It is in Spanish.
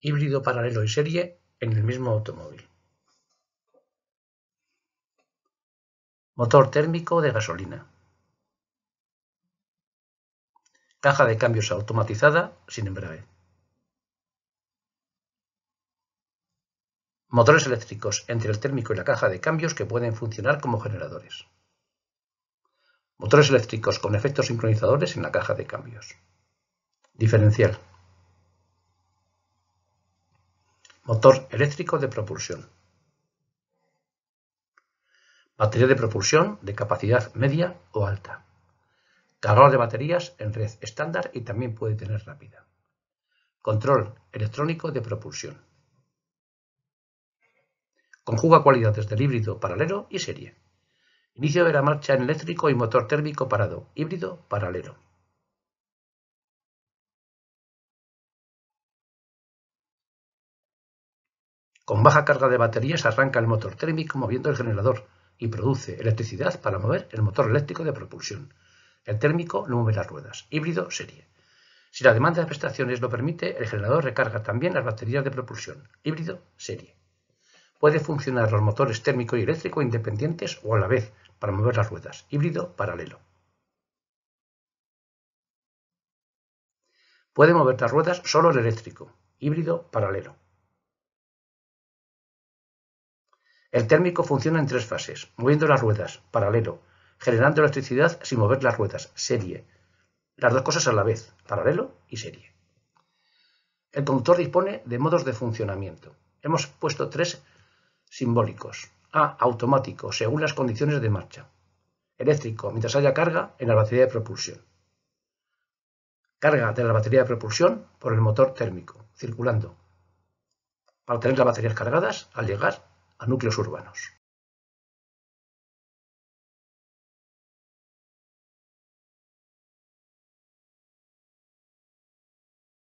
híbrido paralelo y serie en el mismo automóvil. Motor térmico de gasolina. Caja de cambios automatizada sin embrague. Motores eléctricos entre el térmico y la caja de cambios que pueden funcionar como generadores. Motores eléctricos con efectos sincronizadores en la caja de cambios. Diferencial. Motor eléctrico de propulsión. Batería de propulsión de capacidad media o alta. Cargador de baterías en red estándar y también puede tener rápida. Control electrónico de propulsión. Conjuga cualidades del híbrido paralelo y serie. Inicio de la marcha en eléctrico y motor térmico parado, híbrido paralelo. Con baja carga de baterías arranca el motor térmico moviendo el generador y produce electricidad para mover el motor eléctrico de propulsión. El térmico no mueve las ruedas. Híbrido serie. Si la demanda de prestaciones lo permite, el generador recarga también las baterías de propulsión. Híbrido serie. Puede funcionar los motores térmico y eléctrico independientes o a la vez para mover las ruedas. Híbrido paralelo. Puede mover las ruedas solo el eléctrico. Híbrido paralelo. El térmico funciona en tres fases, moviendo las ruedas, paralelo, generando electricidad sin mover las ruedas, serie. Las dos cosas a la vez, paralelo y serie. El conductor dispone de modos de funcionamiento. Hemos puesto tres simbólicos. A, automático, según las condiciones de marcha. Eléctrico, mientras haya carga en la batería de propulsión. Carga de la batería de propulsión por el motor térmico, circulando. Para tener las baterías cargadas, al llegar a núcleos urbanos.